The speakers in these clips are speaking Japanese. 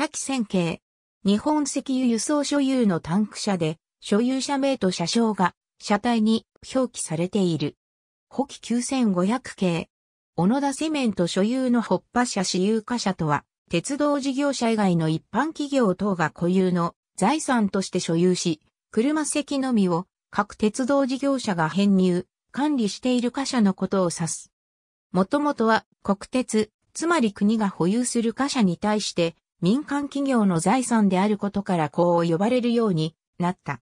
滝線形。日本石油輸送所有のタンク車で、所有者名と車掌が、車体に表記されている。補機9500系。小野田セメント所有の発ッ車私有化車とは、鉄道事業者以外の一般企業等が固有の財産として所有し、車席のみを各鉄道事業者が編入、管理している貨車のことを指す。もともとは国鉄、つまり国が保有する貨車に対して民間企業の財産であることからこう呼ばれるようになった。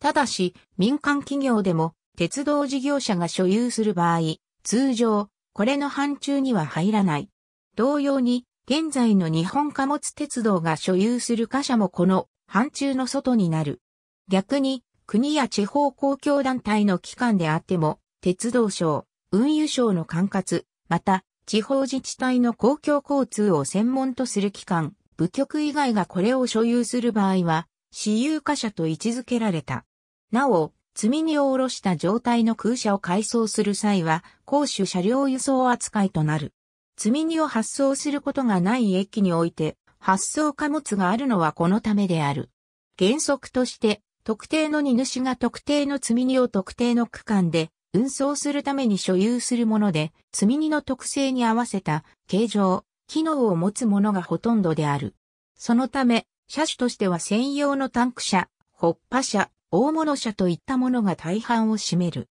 ただし、民間企業でも鉄道事業者が所有する場合、通常、これの範疇には入らない。同様に、現在の日本貨物鉄道が所有する貨車もこの範疇の外になる。逆に、国や地方公共団体の機関であっても、鉄道省、運輸省の管轄、また、地方自治体の公共交通を専門とする機関、部局以外がこれを所有する場合は、私有貨車と位置づけられた。なお、積荷を下ろした状態の空車を改装する際は、公主車両輸送扱いとなる。積荷を発送することがない駅において、発送貨物があるのはこのためである。原則として、特定の荷主が特定の積荷を特定の区間で運送するために所有するもので、積荷の特性に合わせた形状、機能を持つものがほとんどである。そのため、車種としては専用のタンク車、ホッパ車、大物車といったものが大半を占める。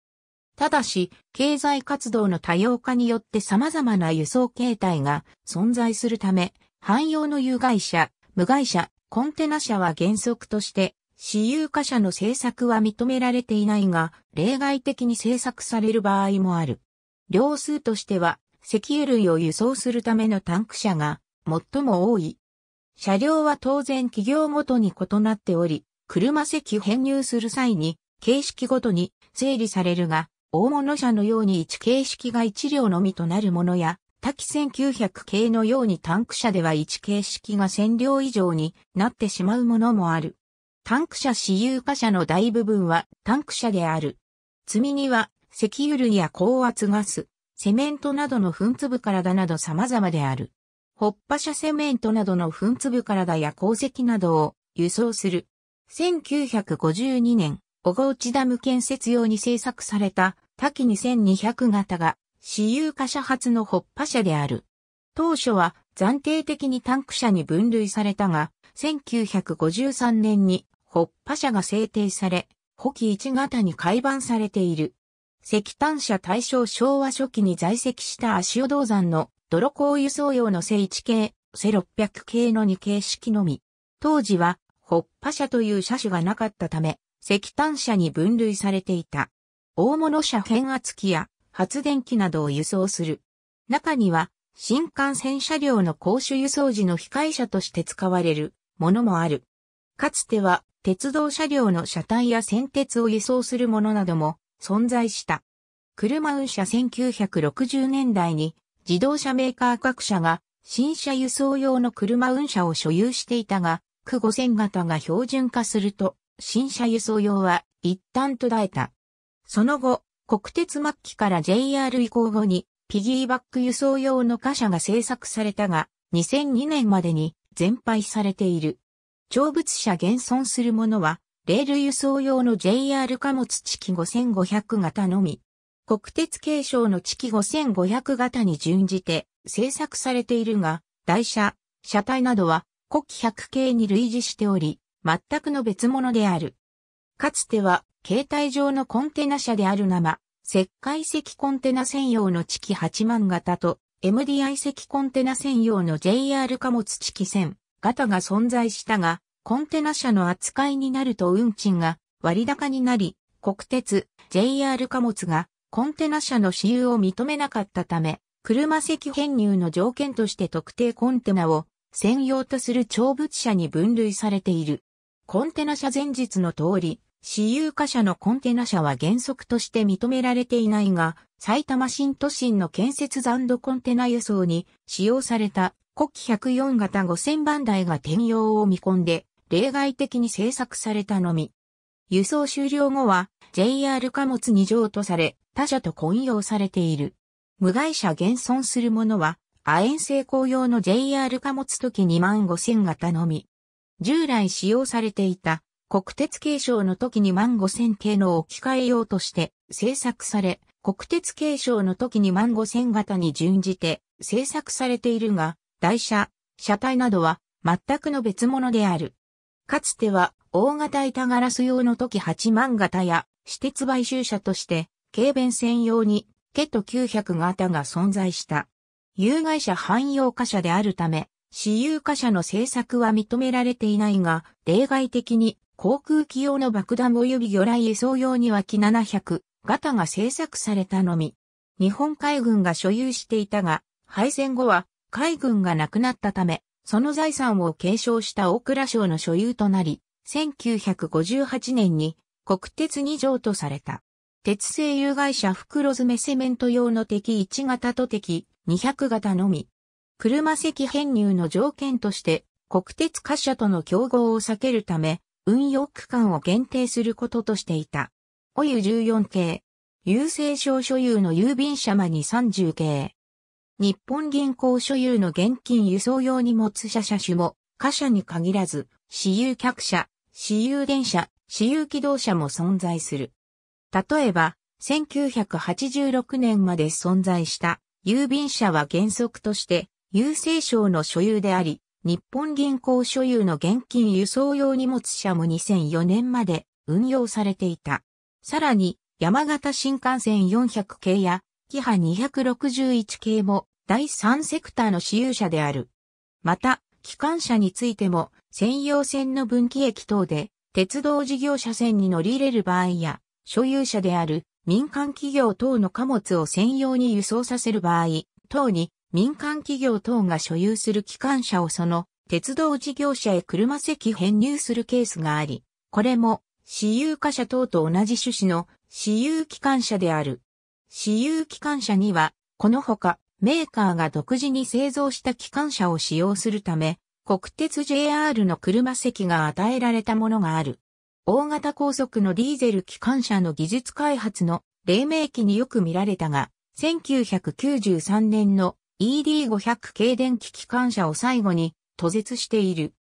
ただし、経済活動の多様化によって様々な輸送形態が存在するため、汎用の有害車、無害車、コンテナ車は原則として、私有化車の製作は認められていないが、例外的に制作される場合もある。両数としては、石油類を輸送するためのタンク車が最も多い。車両は当然企業ごとに異なっており、車席編入する際に形式ごとに整理されるが、大物車のように1形式が1両のみとなるものや、多機1900系のようにタンク車では1形式が1000両以上になってしまうものもある。タンク車私有化車の大部分はタンク車である。積み荷は石油類や高圧ガス、セメントなどの粉粒からだなど様々である。ほっぱ社セメントなどの粉粒からだや鉱石などを輸送する。1952年、小河内ダム建設用に製作された多機2200型が私有化社発のほっぱ社である。当初は暫定的にタンク社に分類されたが、1953年にほっぱ社が制定され、補機1型に改版されている。石炭車大正昭和初期に在籍した足尾銅山の泥鉱輸送用の正1系、正600系の2形式のみ。当時は、ッ波車という車種がなかったため、石炭車に分類されていた。大物車変圧機や発電機などを輸送する。中には、新幹線車両の公衆輸送時の控え車として使われるものもある。かつては、鉄道車両の車体や線鉄を輸送するものなども存在した。車運車1960年代に自動車メーカー各社が新車輸送用の車運車を所有していたが、区5000型が標準化すると、新車輸送用は一旦途絶えた。その後、国鉄末期から JR 移行後に、ピギーバック輸送用の貨車が製作されたが、2002年までに全廃されている。長物車現存するものは、レール輸送用の JR 貨物地機5500型のみ、国鉄継承の地機5500型に準じて製作されているが、台車、車体などは古機100系に類似しており、全くの別物である。かつては、携帯上のコンテナ車である生、ま、石灰石コンテナ専用の地機8万型と、MDI 石コンテナ専用の JR 貨物地機1000型が存在したが、コンテナ車の扱いになると運賃が割高になり、国鉄、JR 貨物がコンテナ車の私有を認めなかったため、車籍編入の条件として特定コンテナを専用とする長物車に分類されている。コンテナ車前日の通り、私有貨車のコンテナ車は原則として認められていないが、埼玉新都心の建設残土コンテナ輸送に使用された国旗104型5000番台が転用を見込んで例外的に製作されたのみ。輸送終了後は JR 貨物に譲渡され、他社と混用されている。無害者現存するものは、亜鉛製功用の JR 貨物時2万5000型のみ。従来使用されていた国鉄継承の時2万5000系の置き換え用として製作され、国鉄継承の時2万5000型に準じて製作されているが、台車、車体などは全くの別物である。かつては大型板ガラス用の時8万型や私鉄買収車として軽便専用にケト900型が存在した。有害者汎用貨車であるため、私有貨車の製作は認められていないが、例外的に航空機用の爆弾及び魚雷輸送用には機700型が製作されたのみ。日本海軍が所有していたが、敗戦後は海軍がなくなったため、その財産を継承した大蔵省の所有となり、1958年に国鉄に条とされた。鉄製有害者袋詰めセメント用の敵1型と敵200型のみ。車席編入の条件として国鉄貨車との競合を避けるため運用区間を限定することとしていた。おゆ14系。郵政省所有の郵便車間に30系。日本銀行所有の現金輸送用荷物車車種も、貨車に限らず、私有客車、私有電車、私有機動車も存在する。例えば、1986年まで存在した郵便車は原則として郵政省の所有であり、日本銀行所有の現金輸送用荷物車も2004年まで運用されていた。さらに、山形新幹線400系やキハ261系も第3セクターの私有者である。また、機関車についても専用線の分岐駅等で鉄道事業者線に乗り入れる場合や、所有者である民間企業等の貨物を専用に輸送させる場合、等に民間企業等が所有する機関車をその鉄道事業者へ車席編入するケースがあり、これも私有貨車等と同じ趣旨の私有機関車である。私有機関車には、このほか、メーカーが独自に製造した機関車を使用するため、国鉄 JR の車席が与えられたものがある。大型高速のディーゼル機関車の技術開発の黎明期によく見られたが、1993年の ED500 軽電気機関車を最後に途絶している。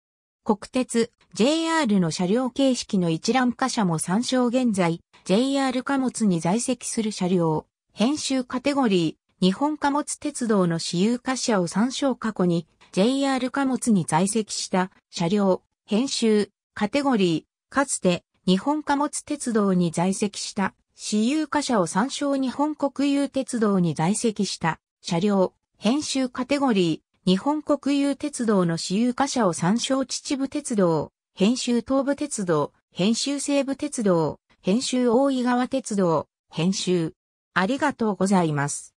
国鉄 JR の車両形式の一覧化車も参照現在 JR 貨物に在籍する車両。編集カテゴリー、日本貨物鉄道の私有貨車を参照過去に、JR 貨物に在籍した車両、編集、カテゴリー、かつて日本貨物鉄道に在籍した私有貨車を参照日本国有鉄道に在籍した車両、編集カテゴリー、日本国有鉄道の私有貨車を参照秩父鉄道、編集東部鉄道、編集西部鉄道、編集大井川鉄道、編集ありがとうございます。